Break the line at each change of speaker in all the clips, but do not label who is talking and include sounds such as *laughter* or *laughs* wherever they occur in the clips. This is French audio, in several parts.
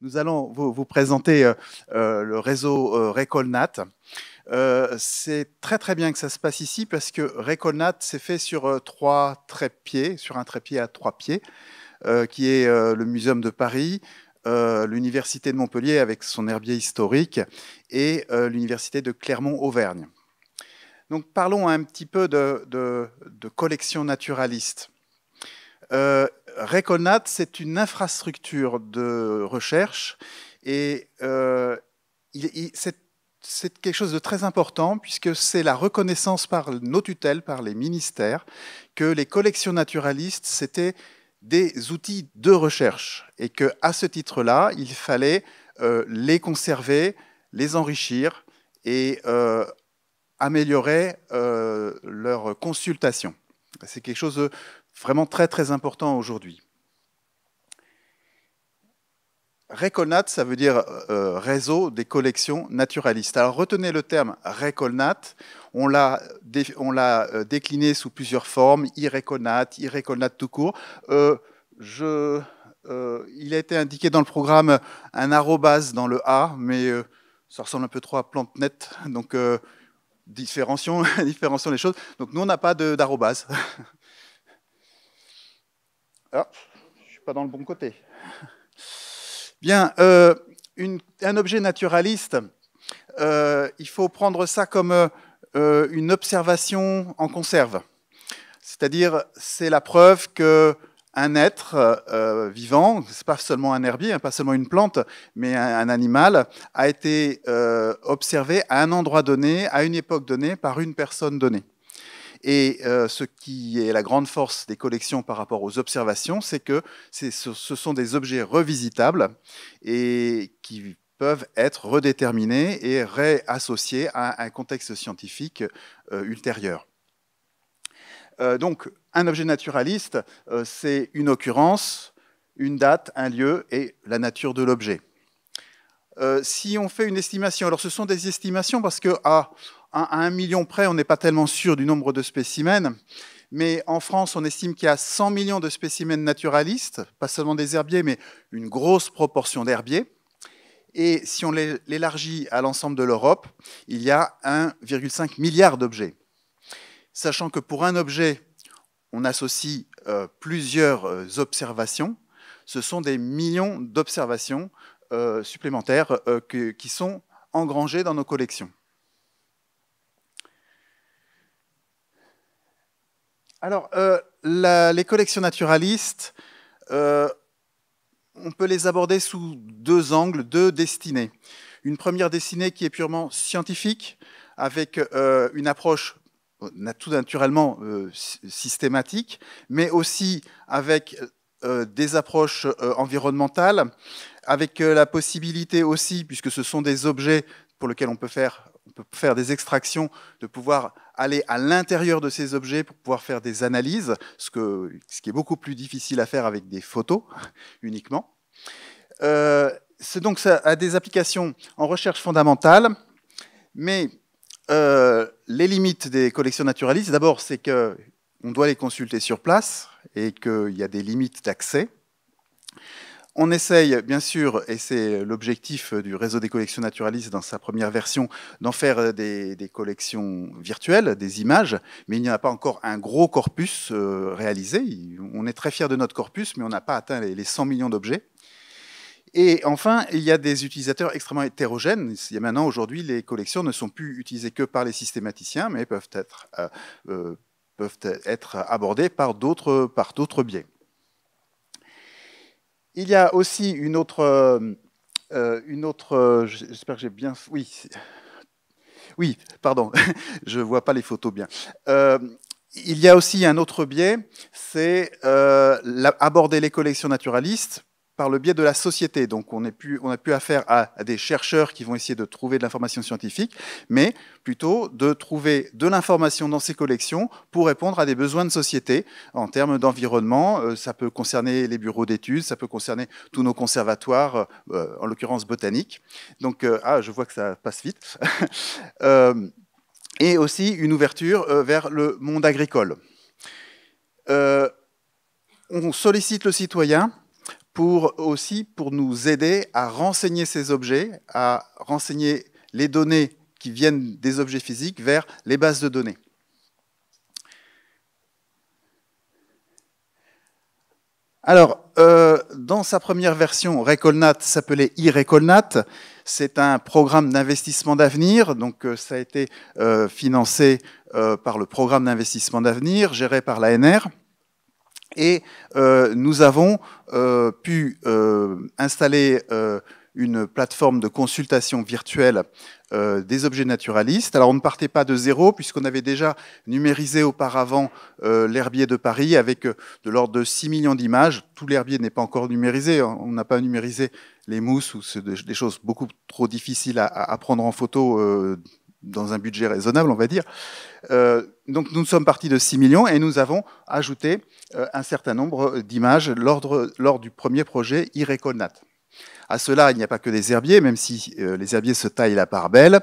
Nous allons vous, présenter euh, euh, le réseau euh, euh, c'est très très bien que ça se passe ici parce que Recolnat s'est fait sur trois trépieds, sur un trépied à trois pieds, qui est le Muséum de Paris, l'Université de Montpellier avec son herbier historique et l'Université de Clermont-Auvergne. Donc parlons un petit peu de, de, collection naturaliste. Reconat, c'est une infrastructure de recherche et euh, c'est quelque chose de très important puisque c'est la reconnaissance par nos tutelles, par les ministères, que les collections naturalistes, c'était des outils de recherche et que à ce titre-là, il fallait euh, les conserver, les enrichir et euh, améliorer leur consultation. C'est quelque chose de vraiment très très important aujourd'hui. Recolnat, ça veut dire euh, euh, réseau des collections naturalistes. Alors retenez le terme Recolnat. On l'a, euh, décliné sous plusieurs formes, iréconnat, iréconnat tout court. je, il a été indiqué dans le programme un arrobase dans le A, mais ça ressemble un peu trop à plante nettes, Donc différencions, *laughs* différencions les choses. Donc nous, on n'a pas d'arrobase. *laughs* Ah, je suis pas dans le bon côté. *laughs* Bien, euh, un objet naturaliste, euh, il faut prendre ça comme euh, une observation en conserve. C'est-à-dire, c'est la preuve qu'un être vivant, vivant, n'est pas seulement un herbier, hein, pas seulement une plante, mais un, animal, a été observé à un endroit donné, à une époque donnée, par une personne donnée. Et euh, ce qui est la grande force des collections par rapport aux observations, c'est que ce, sont des objets revisitables et qui peuvent être redéterminés et réassociés à un contexte scientifique euh, ultérieur. Euh, donc, un objet naturaliste, c'est une occurrence, une date, un lieu et la nature de l'objet. si on fait une estimation, alors ce sont des estimations parce que ah, à un million près, on n'est pas tellement sûr du nombre de spécimens, mais en France, on estime qu'il y a 100 millions de spécimens naturalistes, pas seulement des herbiers, mais une grosse proportion d'herbiers. Et si on l'élargit à l'ensemble de l'Europe, il y a 1,5 milliard d'objets. Sachant que pour un objet, on associe euh, plusieurs euh, observations, ce sont des millions d'observations euh, supplémentaires qui sont engrangées dans nos collections. Alors, euh, les collections naturalistes, euh, on peut les aborder sous deux angles, deux destinées. Une première destinée qui est purement scientifique, avec euh, une approche tout naturellement systématique, mais aussi avec des approches environnementales, avec la possibilité aussi, puisque ce sont des objets pour lesquels on peut faire on peut faire des extractions, de pouvoir aller à l'intérieur de ces objets pour pouvoir faire des analyses, ce, qui est beaucoup plus difficile à faire avec des photos *laughs* uniquement. Euh, c'est donc ça a des applications en recherche fondamentale, mais euh, les limites des collections naturalistes, d'abord, c'est qu'on doit les consulter sur place et qu'il y a des limites d'accès. On essaye, bien sûr, et c'est l'objectif euh, du réseau des collections naturalistes dans sa première version, d'en faire euh, des, collections virtuelles, des images, mais il n'y a pas encore un gros corpus euh, réalisé. On est très fiers de notre corpus, mais on n'a pas atteint les, 100 millions d'objets. Et enfin, il y a des utilisateurs extrêmement hétérogènes. Il y a maintenant, aujourd'hui, les collections ne sont plus utilisées que par les systématiciens, mais peuvent être, peuvent être abordées par d'autres biais. Il y a aussi une autre, euh, une autre. Euh, j'espère que j'ai bien. Oui, oui, pardon, *laughs* je vois pas les photos bien. Euh, il y a aussi un autre biais, c'est aborder les collections naturalistes par le biais de la société. Donc on n'a plus, a plus affaire à, des chercheurs qui vont essayer de trouver de l'information scientifique, mais plutôt de trouver de l'information dans ces collections pour répondre à des besoins de société en termes d'environnement. Euh, ça peut concerner les bureaux d'études, ça peut concerner tous nos conservatoires, euh, euh, en l'occurrence botaniques. Donc, ah, je vois que ça passe vite. *laughs* et aussi une ouverture vers le monde agricole. on sollicite le citoyen pour aussi pour nous aider à renseigner ces objets, à renseigner les données qui viennent des objets physiques vers les bases de données. Alors, euh, dans sa première version, Recolnat s'appelait iRecolnat. C'est un programme d'investissement d'avenir. Donc, euh, ça a été euh, financé par le programme d'investissement d'avenir, géré par l'ANR. Et euh, nous avons euh, pu euh, installer une plateforme de consultation virtuelle des objets naturalistes. Alors on ne partait pas de zéro puisqu'on avait déjà numérisé auparavant l'herbier de Paris avec de l'ordre de 6 millions d'images. Tout l'herbier n'est pas encore numérisé. On n'a pas numérisé les mousses ou des choses beaucoup trop difficiles à, à prendre en photo dans un budget raisonnable, on va dire. Euh, donc nous sommes partis de 6 millions et nous avons ajouté euh, un certain nombre d'images lors, du premier projet Ireconat. À cela, il n'y a pas que des herbiers, même si euh, les herbiers se taillent la part belle.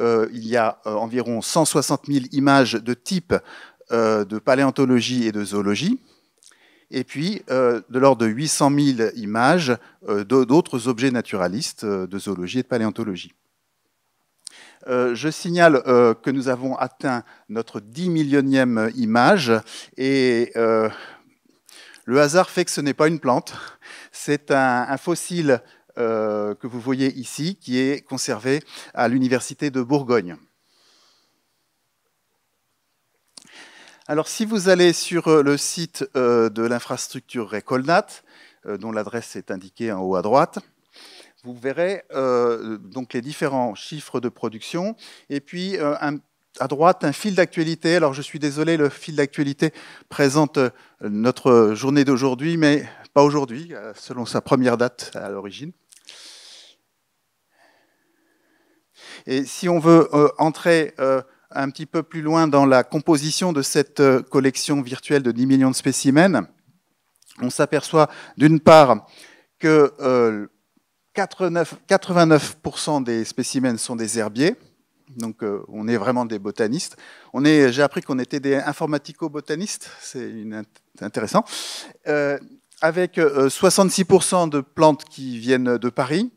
il y a environ 160 000 images de type de paléontologie et de zoologie, et puis de l'ordre de 800 000 images d'autres objets naturalistes de zoologie et de paléontologie. Euh, je signale euh, que nous avons atteint notre 10 millionième image et euh, le hasard fait que ce n'est pas une plante, c'est un, un, fossile que vous voyez ici qui est conservé à l'Université de Bourgogne. Alors si vous allez sur le site de l'infrastructure Recolnat, dont l'adresse est indiquée en haut à droite, vous verrez euh, donc les différents chiffres de production. Et puis, euh, à droite, un fil d'actualité. Alors, je suis désolé, le fil d'actualité présente euh, notre journée d'aujourd'hui, mais pas aujourd'hui, selon sa première date à l'origine. Et si on veut entrer un petit peu plus loin dans la composition de cette collection virtuelle de 10 millions de spécimens, on s'aperçoit d'une part que 89%, des spécimens sont des herbiers. Donc euh, on est vraiment des botanistes. J'ai appris qu'on était des informatico-botanistes, c'est intéressant. Euh, avec 66% euh, de plantes qui viennent de Paris,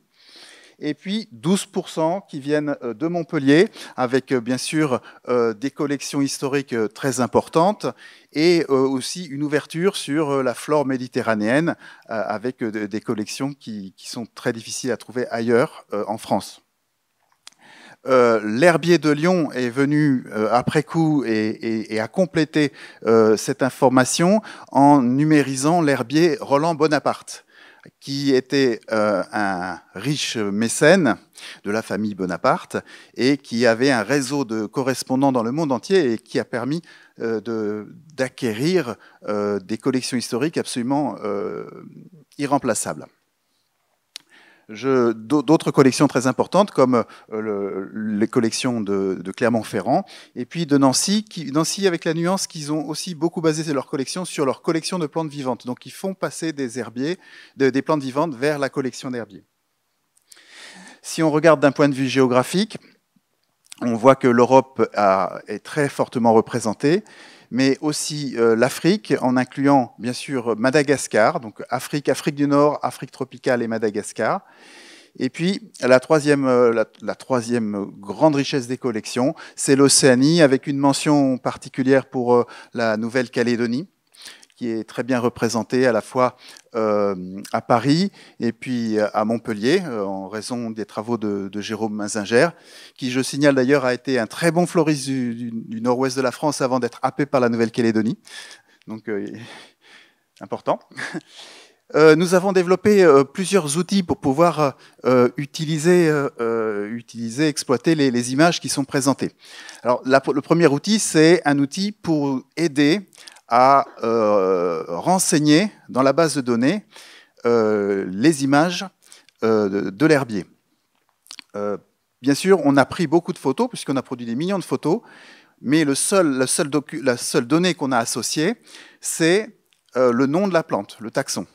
et puis 12% qui viennent euh, de Montpellier, avec euh, bien sûr euh, des collections historiques très importantes et aussi une ouverture sur la flore méditerranéenne, avec des collections qui, sont très difficiles à trouver ailleurs en France. l'herbier de Lyon est venu après coup et, a complété cette information en numérisant l'herbier Roland Bonaparte qui était euh, un riche mécène de la famille Bonaparte et qui avait un réseau de correspondants dans le monde entier et qui a permis euh, d'acquérir euh, des collections historiques absolument irremplaçables d'autres collections très importantes comme euh, les collections de, Clermont-Ferrand et puis de Nancy, qui, Nancy avec la nuance qu'ils ont aussi beaucoup basé leur collection sur leur collection de plantes vivantes. Donc ils font passer des herbiers, des plantes vivantes vers la collection d'herbiers. Si on regarde d'un point de vue géographique, on voit que l'Europe est très fortement représentée mais aussi euh, l'Afrique, en incluant bien sûr Madagascar, donc Afrique, Afrique du Nord, Afrique tropicale et Madagascar. Et puis, la troisième, euh, troisième grande richesse des collections, c'est l'Océanie, avec une mention particulière pour euh, la Nouvelle-Calédonie qui est très bien représenté à la fois euh, à Paris et puis euh, à Montpellier, euh, en raison des travaux de, Jérôme Mazinger, qui, je signale d'ailleurs, a été un très bon floriste du, nord-ouest de la France avant d'être happé par la Nouvelle-Calédonie. Donc, *laughs* important. nous avons développé plusieurs outils pour pouvoir utiliser, utiliser, exploiter les, images qui sont présentées. Alors, le premier outil, c'est un outil pour aider à euh, renseigner dans la base de données euh, les images euh, de, l'herbier. bien sûr, on a pris beaucoup de photos, puisqu'on a produit des millions de photos, mais la seule donnée qu'on a associée, c'est le nom de la plante, le taxon.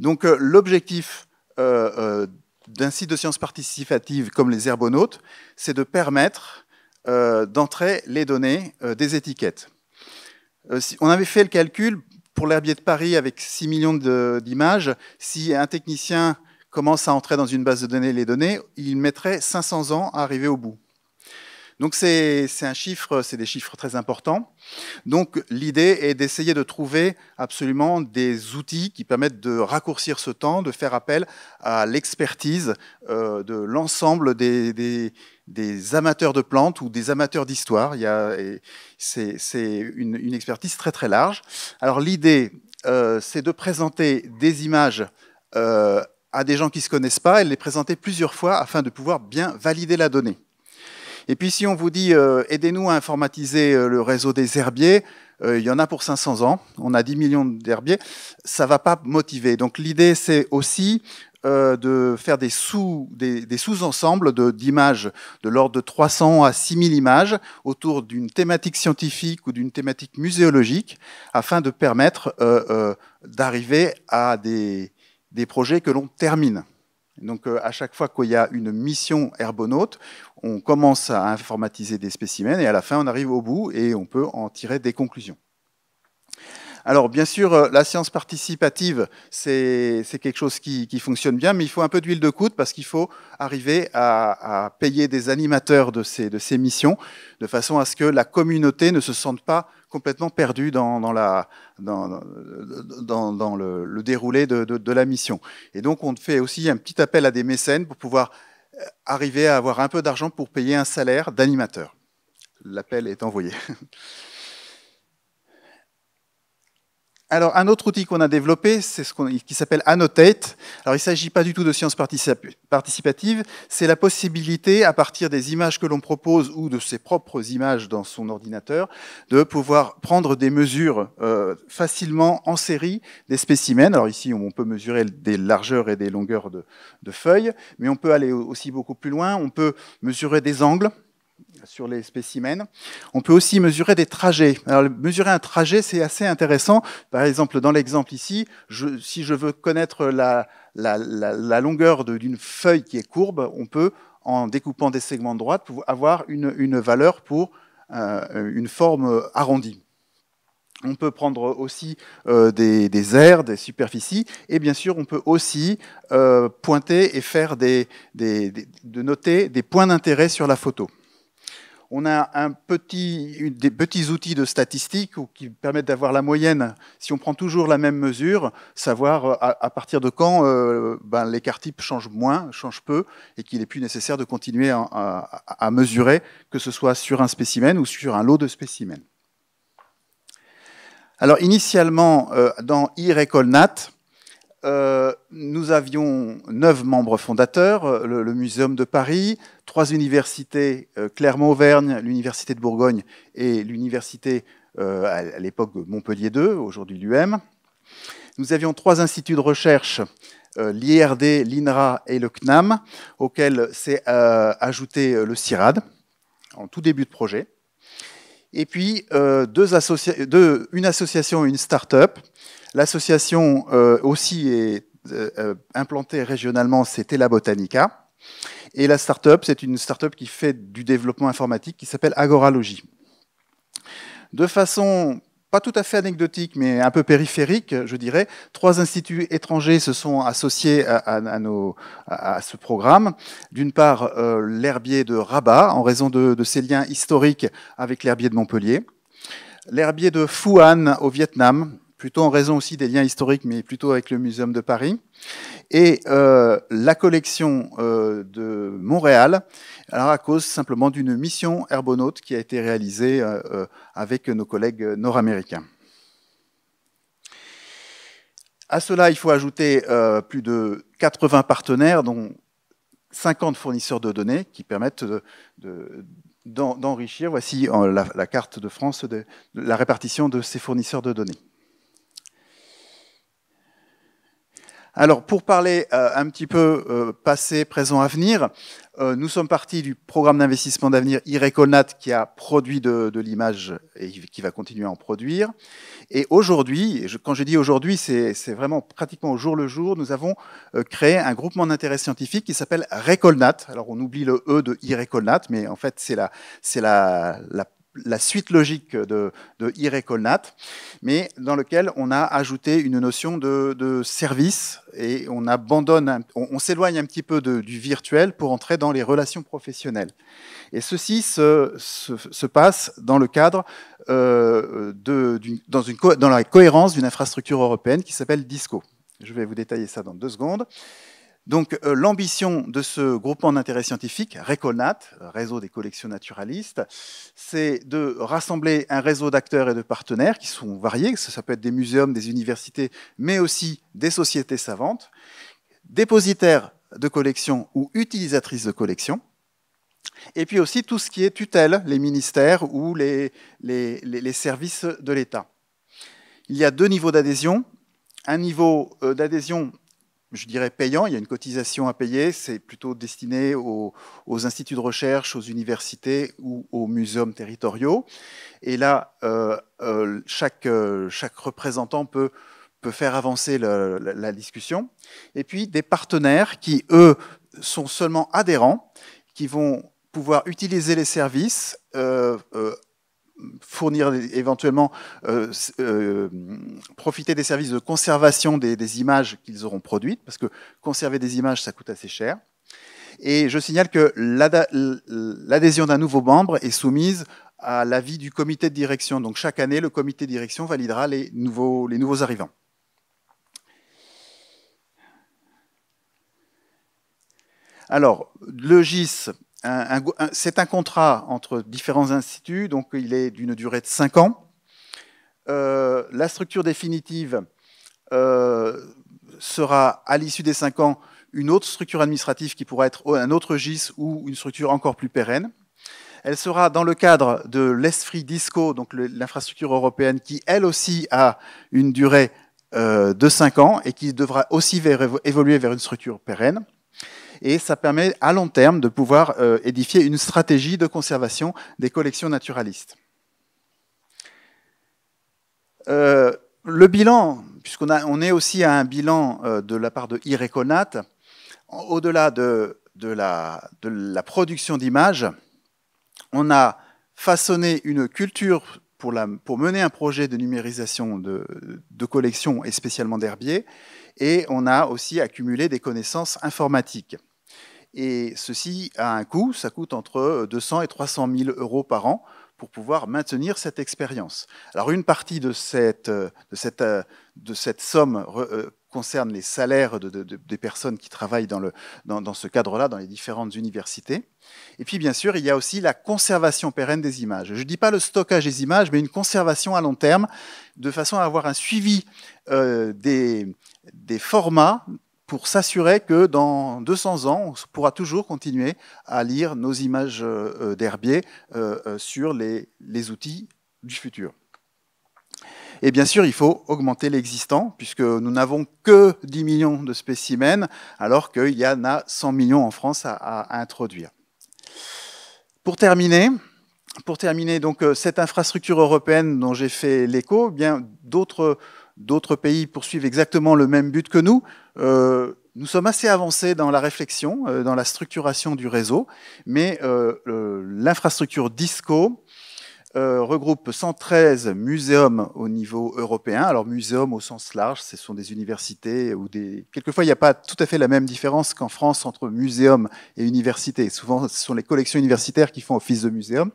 Donc l'objectif d'un site de sciences participatives comme les herbonautes, c'est de permettre d'entrer les données des étiquettes. Euh, on avait fait le calcul pour l'herbier de Paris avec 6 millions d'images. Si un technicien commence à entrer dans une base de données les données, il mettrait 500 ans à arriver au bout. Donc c'est un chiffre, c'est des chiffres très importants. Donc l'idée est d'essayer de trouver absolument des outils qui permettent de raccourcir ce temps, de faire appel à l'expertise euh, de l'ensemble des, des amateurs de plantes ou des amateurs d'histoire. C'est une, expertise très très large. Alors l'idée, euh, c'est de présenter des images euh, à des gens qui ne se connaissent pas et les présenter plusieurs fois afin de pouvoir bien valider la donnée. Et puis si on vous dit euh, aidez-nous à informatiser le réseau des herbiers, il y en a pour 500 ans, on a 10 millions d'herbiers, ça va pas motiver. Donc l'idée, c'est aussi euh, de faire des sous ensembles d'images de, l'ordre de 300 à 6000 images autour d'une thématique scientifique ou d'une thématique muséologique afin de permettre euh, euh, d'arriver à des, projets que l'on termine. Donc à chaque fois qu'il y a une mission herbonaute, on commence à informatiser des spécimens et à la fin on arrive au bout et on peut en tirer des conclusions. Alors, bien sûr, euh, la science participative, c'est quelque chose qui, fonctionne bien, mais il faut un peu d'huile de coude parce qu'il faut arriver à, payer des animateurs de ces, missions de façon à ce que la communauté ne se sente pas complètement perdue dans, le, déroulé de, la mission. Et donc, on fait aussi un petit appel à des mécènes pour pouvoir euh, arriver à avoir un peu d'argent pour payer un salaire d'animateur. L'appel est envoyé. *laughs* Alors, un autre outil qu'on a développé, c'est ce qui s'appelle Annotate. Alors, il ne s'agit pas du tout de science participative, c'est la possibilité, à partir des images que l'on propose ou de ses propres images dans son ordinateur, de pouvoir prendre des mesures euh, facilement en série des spécimens. Alors ici, on peut mesurer des largeurs et des longueurs de feuilles, mais on peut aller aussi beaucoup plus loin. On peut mesurer des angles, sur les spécimens. On peut aussi mesurer des trajets. mesurer un trajet, c'est assez intéressant. Par exemple, dans l'exemple ici, si je veux connaître la, longueur d'une feuille qui est courbe, on peut, en découpant des segments de droite, avoir une, valeur pour euh, une forme arrondie. On peut prendre aussi euh, des, aires, des superficies, et bien sûr, on peut aussi euh, pointer et faire de noter des points d'intérêt sur la photo on a des petits outils de statistique qui permettent d'avoir la moyenne. Si on prend toujours la même mesure, savoir euh, à, partir de quand euh, ben, l'écart type change moins, change peu, et qu'il est plus nécessaire de continuer à, mesurer, que ce soit sur un spécimen ou sur un lot de spécimens. Alors initialement, euh, dans dans iRecolNat, euh, nous avions neuf membres fondateurs, euh, le, Muséum de Paris, trois universités, euh, Clermont-Auvergne, l'Université de Bourgogne et l'Université à l'époque de Montpellier II, aujourd'hui l'UM. Nous avions trois instituts de recherche, l'IRD, l'INRA et le CNAM, auxquels s'est ajouté le CIRAD en tout début de projet. Et puis, une association et une start-up L'association euh, aussi est euh, euh, implantée régionalement, c'est la Botanica. Et la start-up, c'est une start-up qui fait du développement informatique qui s'appelle Agoralogy. De façon pas tout à fait anecdotique, mais un peu périphérique, je dirais, trois instituts étrangers se sont associés à, ce programme. D'une part, l'herbier de Rabat, en raison de, ses liens historiques avec l'herbier de Montpellier. L'herbier de Fuan au Vietnam, plutôt en raison aussi des liens historiques, mais plutôt avec le Muséum de Paris. Et euh, la collection euh, de Montréal, alors à cause simplement d'une mission herbonaute qui a été réalisée euh, avec nos collègues nord-américains. À cela, il faut ajouter plus de 80 partenaires, dont 50 fournisseurs de données qui permettent d'enrichir. Voici la, carte de France de, la répartition de ces fournisseurs de données. Alors, pour parler euh, un petit peu euh, passé, présent, avenir, euh, nous sommes partis du programme d'investissement d'avenir IRECONAT qui a produit de, l'image et qui va continuer à en produire. Et aujourd'hui, quand je dis aujourd'hui, c'est vraiment pratiquement au jour le jour, nous avons créé un groupement d'intérêt scientifique qui s'appelle RECOLNAT. Alors, on oublie le E de IRECONAT, mais en fait, c'est la, la, la la suite logique de, de mais dans lequel on a ajouté une notion de, service et on on, s'éloigne un petit peu du virtuel pour entrer dans les relations professionnelles. Et ceci se, passe dans le cadre euh, dans la cohérence d'une infrastructure européenne qui s'appelle DISCO. Je vais vous détailler ça dans deux secondes. Donc euh, l'ambition de ce groupement d'intérêt scientifique, RECONAT, euh, réseau des collections naturalistes, c'est de rassembler un réseau d'acteurs et de partenaires qui sont variés, ça peut être des muséums, des universités, mais aussi des sociétés savantes, dépositaires de collections ou utilisatrices de collections, et puis aussi tout ce qui est tutelle, les ministères ou les, les services de l'État. Il y a deux niveaux d'adhésion, un niveau euh, d'adhésion je dirais, payant. Il y a une cotisation à payer. C'est plutôt destiné aux, instituts de recherche, aux universités ou aux muséums territoriaux. Et là, euh, euh, chaque, euh, chaque représentant peut, peut faire avancer la, discussion. Et puis des partenaires qui, eux, sont seulement adhérents, qui vont pouvoir utiliser les services, fournir éventuellement, euh, euh, profiter des services de conservation des, images qu'ils auront produites, parce que conserver des images, ça coûte assez cher. Et je signale que l'adhésion d'un nouveau membre est soumise à l'avis du comité de direction. Donc chaque année, le comité de direction validera les nouveaux, les nouveaux arrivants. Alors, le GIS, c'est un contrat entre différents instituts, donc il est d'une durée de 5 ans. Euh, la structure définitive euh, sera, à l'issue des 5 ans, une autre structure administrative qui pourra être un autre GIS ou une structure encore plus pérenne. Elle sera dans le cadre de l'ESFRI DISCO, donc l'infrastructure européenne, qui elle aussi a une durée euh, de 5 ans et qui devra aussi évoluer vers une structure pérenne et ça permet à long terme de pouvoir euh, édifier une stratégie de conservation des collections naturalistes. Euh, le bilan, puisqu'on on est aussi à un bilan euh, de la part de Ireconat, au-delà de, la, production d'images, on a façonné une culture pour, mener un projet de numérisation de collections et spécialement d'herbiers. Et on a aussi accumulé des connaissances informatiques. Et ceci a un coût, ça coûte entre 200 euh, et 300 000 euros par an pour pouvoir maintenir cette expérience. Alors une partie de cette, euh, euh, somme concerne les salaires des personnes qui travaillent dans, ce cadre-là, dans les différentes universités. Et puis bien sûr, il y a aussi la conservation pérenne des images. Je ne dis pas le stockage des images, mais une conservation à long terme, de façon à avoir un suivi des formats pour s'assurer que dans 200 ans, on pourra toujours continuer à lire nos images euh, euh, d'herbier euh, sur les, outils du futur. Et bien sûr, il faut augmenter l'existant, puisque nous n'avons que 10 millions de spécimens, alors qu'il y en a 100 millions en France à, introduire. Pour terminer, pour terminer donc, cette infrastructure européenne dont j'ai fait l'écho, eh d'autres D'autres pays poursuivent exactement le même but que nous. Euh, nous sommes assez avancés dans la réflexion, euh, dans la structuration du réseau, mais euh, l'infrastructure DISCO regroupe 113 muséums au niveau européen. Alors muséums au sens large, ce sont des universités ou des... Quelquefois, il n'y a pas tout à fait la même différence qu'en France entre muséum et université. Souvent, ce sont les collections universitaires qui font office de muséum.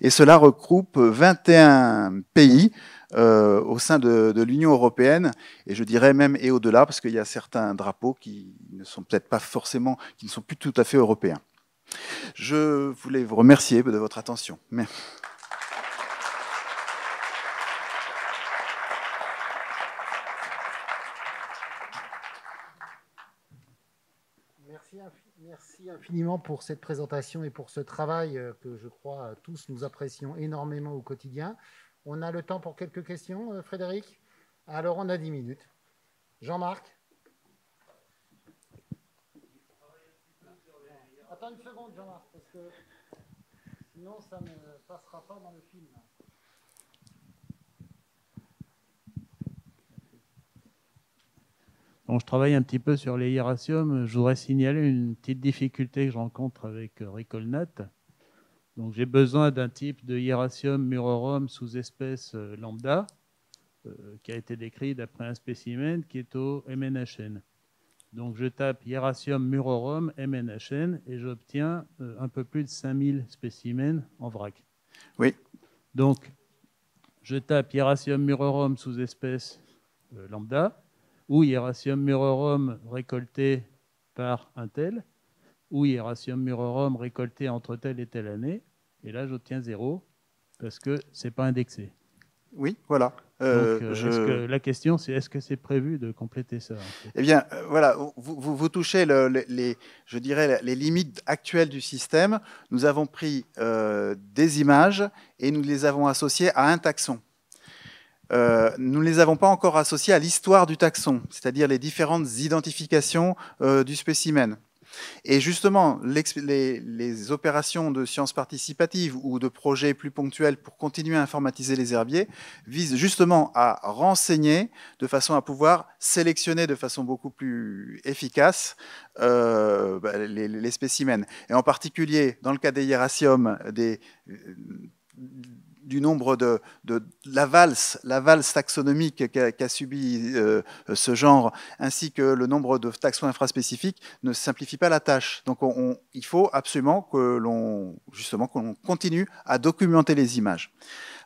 Et cela regroupe 21 pays euh, au sein de, de l'Union européenne, et je dirais même et au-delà, parce qu'il y a certains drapeaux qui ne sont peut-être pas forcément, qui ne sont plus tout à fait européens. Je voulais vous remercier de votre attention. Merci. Merci infiniment pour cette présentation et pour ce travail euh, que je crois euh, tous nous apprécions énormément au quotidien.
On a le temps pour quelques questions, euh, Frédéric Alors, on a 10 minutes. Jean-Marc Attends une seconde, Jean-Marc, parce que sinon, ça ne passera pas dans le film.
je travaille un petit peu sur les hieratiums. Je voudrais signaler une petite difficulté que je rencontre avec euh, Ricolnat donc j'ai besoin d'un type de Hieracium murorum sous-espèce euh, lambda, euh, qui a été décrit d'après un spécimen qui est au MNHN. Donc je tape Hieracium murorum MNHN et j'obtiens euh, un peu plus de 5000 spécimens en vrac. Oui. Donc je tape Hieracium murorum sous-espèce lambda ou Hieracium murorum récolté par un tel oui, racium Murorum récolté entre telle et telle année, et là j'obtiens zéro parce que c'est pas indexé. Oui, voilà. Euh, euh, la question, c'est est-ce que c'est prévu de compléter ça Eh bien, euh, voilà, vous, touchez les, je dirais, les limites actuelles du système. Nous avons pris des images et nous les avons associées à un taxon. nous ne les avons pas encore associées à l'histoire du taxon, c'est-à-dire les différentes identifications du spécimen. Et justement, les, opérations de sciences participatives ou de projets plus ponctuels pour continuer à informatiser les herbiers visent justement à renseigner de façon à pouvoir sélectionner de façon beaucoup plus efficace euh, bah, les, spécimens. Et en particulier, dans le cas des des euh, du nombre de, de, la valse, taxonomique qu'a subi euh, ce genre, ainsi que le nombre de taxons infraspécifiques, ne simplifie pas la tâche. Donc il faut absolument que l'on justement que continue à documenter les images.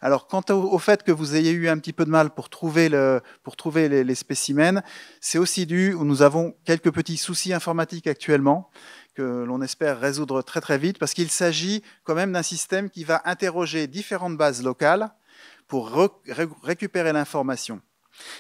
Alors quant au, fait que vous ayez eu un petit peu de mal pour trouver pour trouver les, spécimens, c'est aussi dû où nous avons quelques petits soucis informatiques actuellement que l'on espère résoudre très très vite, parce qu'il s'agit quand même d'un système qui va interroger différentes bases locales pour récupérer l'information.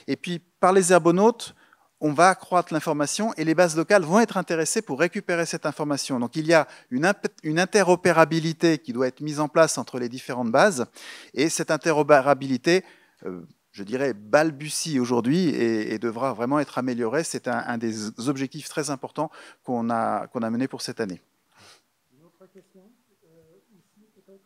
Et puis, par les herbonautes, on va accroître l'information et les bases locales vont être intéressées pour récupérer cette information. Donc il y a une, une, interopérabilité qui doit être mise en place entre les différentes bases et cette interopérabilité euh, je dirais, balbutie aujourd'hui et, devra vraiment être amélioré. C'est un, des objectifs très importants qu'on a, qu'on a mené pour cette année. Une autre question euh, ici, peut-être,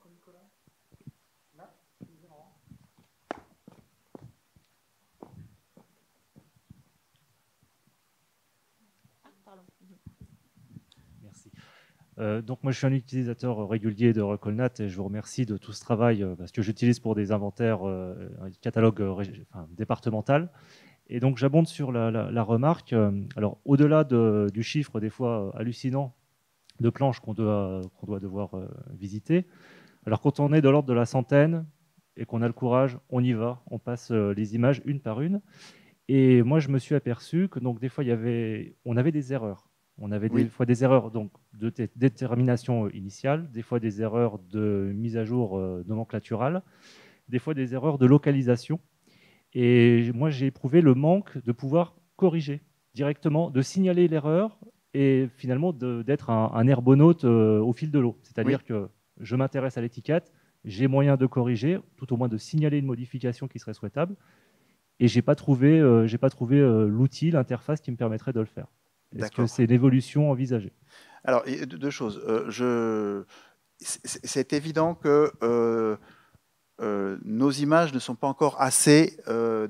Euh, donc moi je suis un utilisateur régulier de Recolnat et je vous remercie de tout ce travail euh, parce que j'utilise pour des inventaires euh, un catalogue départemental. Et donc j'abonde sur la, remarque. alors au-delà du chiffre des fois hallucinant de planches qu'on doit, devoir visiter, alors quand on est de l'ordre de la centaine et qu'on a le courage, on y va, on passe les images une par une. Et moi je me suis aperçu que des fois il y on avait des erreurs. On avait des fois des erreurs donc, de détermination euh, initiale, des fois des erreurs de mise à jour euh, nomenclaturale, des fois des erreurs de localisation. Et moi, j'ai éprouvé le manque de pouvoir corriger directement, de signaler l'erreur et finalement d'être un, un, euh, au fil de l'eau. C'est-à-dire que je m'intéresse à l'étiquette, j'ai moyen de corriger, tout au moins de signaler une modification qui serait souhaitable, et je n'ai pas trouvé, pas trouvé l'outil, l'interface qui me permettrait de le faire. Est-ce que c'est l'évolution envisagée
Alors, deux choses. Euh, c'est évident que euh, euh, nos images ne sont pas encore assez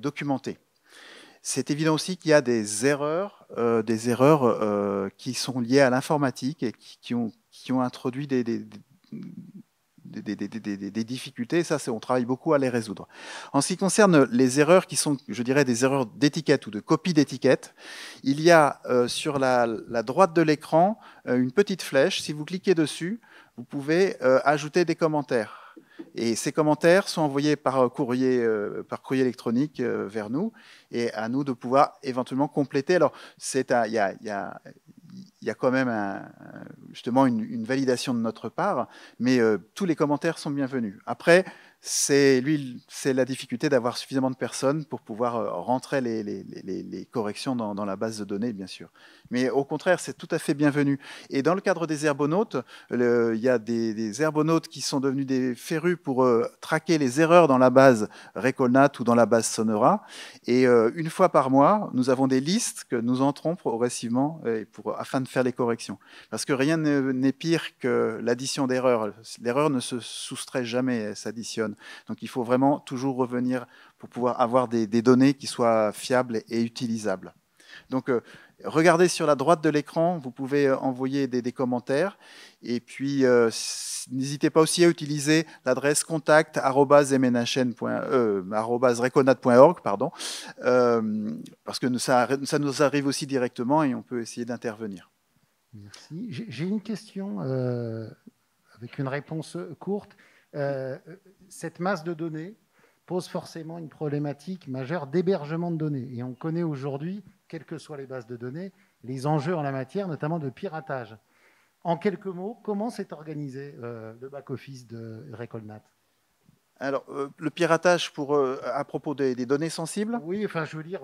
documentées. C'est évident aussi qu'il y a des erreurs, des erreurs qui sont liées à l'informatique et qui, ont, qui ont introduit des, des, difficultés. Ça, on travaille beaucoup à les résoudre. En ce qui concerne les erreurs qui sont, je dirais, des erreurs d'étiquette ou de copie d'étiquette, il y a euh, sur la, droite de l'écran euh, une petite flèche. Si vous cliquez dessus, vous pouvez euh, ajouter des commentaires. Et ces commentaires sont envoyés par courrier, par courrier électronique vers nous, et à nous de pouvoir éventuellement compléter. Alors, il y a il y a quand même justement une, validation de notre part, mais euh, tous les commentaires sont bienvenus. Après, c'est lui, c'est la difficulté d'avoir suffisamment de personnes pour pouvoir euh, rentrer les, corrections dans, la base de données, bien sûr. Mais au contraire, c'est tout à fait bienvenu. Et dans le cadre des herbonautes, il y a des, des, herbonautes qui sont devenus des férus pour euh, traquer les erreurs dans la base Recolnat ou dans la base Sonora. Et euh, une fois par mois, nous avons des listes que nous entrons progressivement pour, afin de faire les corrections. Parce que rien n'est pire que l'addition d'erreurs. L'erreur ne se soustrait jamais, elle s'additionne. Donc il faut vraiment toujours revenir pour pouvoir avoir des, données qui soient fiables et utilisables. Donc euh, regardez sur la droite de l'écran, vous pouvez euh, envoyer des, commentaires. Et puis euh, n'hésitez pas aussi à utiliser l'adresse contact pardon, parce que ça, ça, nous arrive aussi directement et on peut essayer d'intervenir. Merci. J'ai une question avec une réponse courte. Euh, cette masse de données pose forcément une problématique majeure d'hébergement de données. Et on connaît aujourd'hui, quelles que soient les bases de données, les enjeux en la matière, notamment de piratage. En quelques mots, comment s'est organisé euh, le back-office de Recolnat alors, euh, le piratage pour, à propos des, données sensibles Oui, enfin, je veux dire,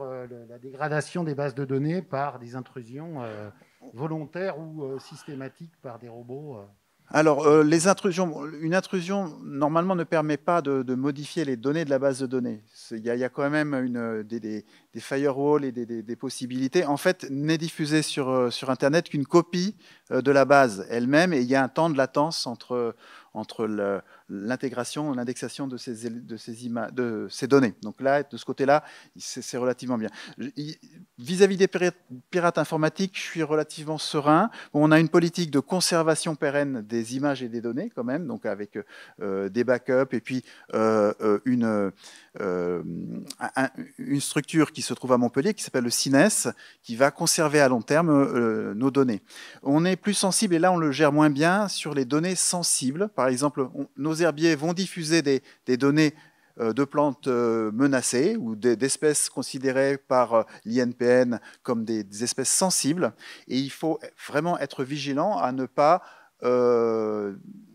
la dégradation des bases de données par des intrusions volontaires ou systématiques par des robots. Alors, euh, les intrusions, une intrusion normalement ne permet pas de, modifier les données de la base de données. Il y, a, quand même une, des, des firewalls et des, possibilités, en fait, n'est diffusée sur, euh, sur Internet qu'une copie euh, de la base elle-même, et il y a un temps de latence entre, entre l'intégration, l'indexation de ces, de, ces de ces données. Donc là, de ce côté-là, c'est, relativement bien. Vis-à-vis des pirates, informatiques, je suis relativement serein. on a une politique de conservation pérenne des images et des données quand même, donc avec euh, des backups et puis une, une structure qui se trouve à Montpellier, qui s'appelle le CINES, qui va conserver à long terme euh, nos données. On est plus sensible, et là on le gère moins bien, sur les données sensibles. Par exemple, nos herbiers vont diffuser des, des données euh, de plantes euh, menacées ou d'espèces considérées par l'INPN comme des, espèces sensibles. Et il faut vraiment être vigilant à ne pas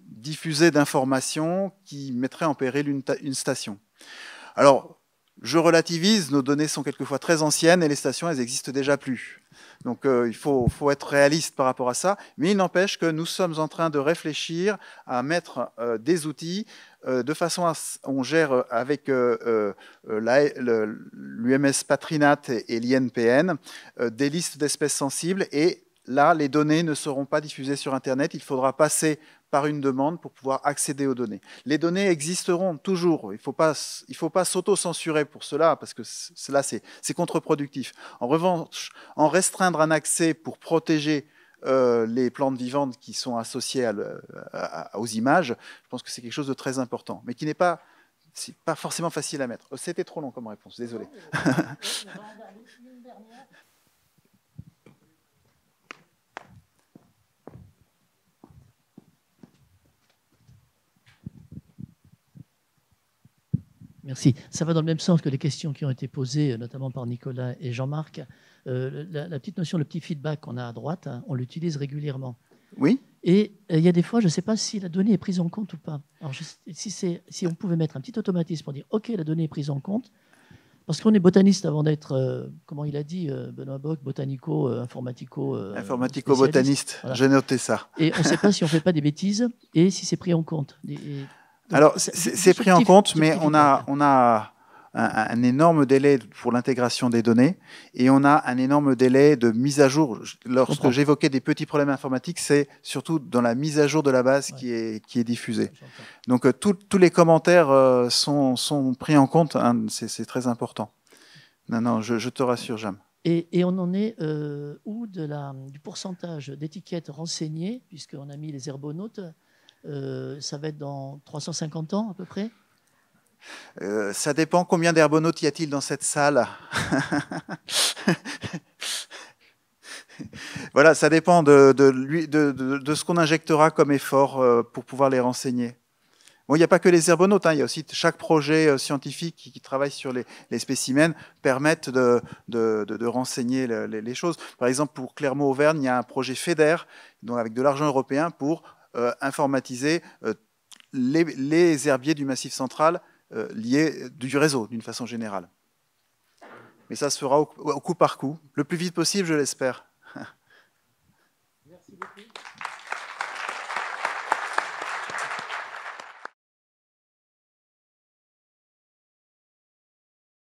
diffuser d'informations qui mettraient en péril une, une station. Alors, je relativise, nos données sont quelquefois très anciennes et les stations, elles existent déjà plus. Donc euh, il faut, faut, être réaliste par rapport à ça, mais il n'empêche que nous sommes en train de réfléchir à mettre euh, des outils euh, de façon à on gère avec l'UMS Patrinat et, et l'INPN des listes d'espèces sensibles et Là, les données ne seront pas diffusées sur Internet. Il faudra passer par une demande pour pouvoir accéder aux données. Les données existeront toujours. Il ne faut pas, s'auto-censurer pour cela, parce que cela, c'est contre-productif. En revanche, en restreindre un accès pour protéger euh, les plantes vivantes qui sont associées aux images, je pense que c'est quelque chose de très important, mais qui n'est pas, forcément facile à mettre. Oh, c'était trop long comme réponse, désolé. *laughs* Merci. Ça va dans le même sens que les questions qui ont été posées, euh, notamment par Nicolas et Jean-Marc. Euh, la, petite notion, le petit feedback qu'on a à droite, hein, on l'utilise régulièrement. Oui. Et euh, il y a des fois, je ne sais pas si la donnée est prise en compte ou pas. Alors, si, si on pouvait mettre un petit automatisme pour dire OK, la donnée est prise en compte, parce qu'on est botaniste avant d'être, comment il a dit, Benoît Bock, botanico, informatico. informatico-botaniste, j'ai noté ça. Et on ne sait pas si on ne fait pas des
bêtises et si c'est pris en compte.
Alors, c'est pris en compte, mais on a, on a un, énorme délai pour l'intégration des données et on a un énorme délai de mise à jour. Lorsque j'évoquais des petits problèmes informatiques, c'est surtout dans la mise à jour de la base qui, est, qui est diffusée. Donc, euh, tous les commentaires euh, sont, sont pris en compte. Hein, c'est très important. Non, non, je, te rassure, Jam. Et, et, on en est euh, où de la, du pourcentage d'étiquettes renseignées, puisqu'on a mis les herbonautes euh, ça va être dans 350 ans à peu près euh, ça dépend combien d'herbonautes y a-t-il dans cette salle. *laughs* voilà, ça dépend de, de, ce qu'on injectera comme effort euh, pour pouvoir les renseigner. Bon, il n'y a pas que les herbonautes, hein, il y a aussi chaque projet scientifique qui, travaille sur les, spécimens permettent de, renseigner les, choses. Par exemple, pour Clermont-Auvergne, il y a un projet FEDER, avec de l'argent européen, pour euh, informatiser euh, les, herbiers du Massif central euh, liés du réseau, d'une façon générale. Mais ça se fera au coup par coup, le plus vite possible, je l'espère.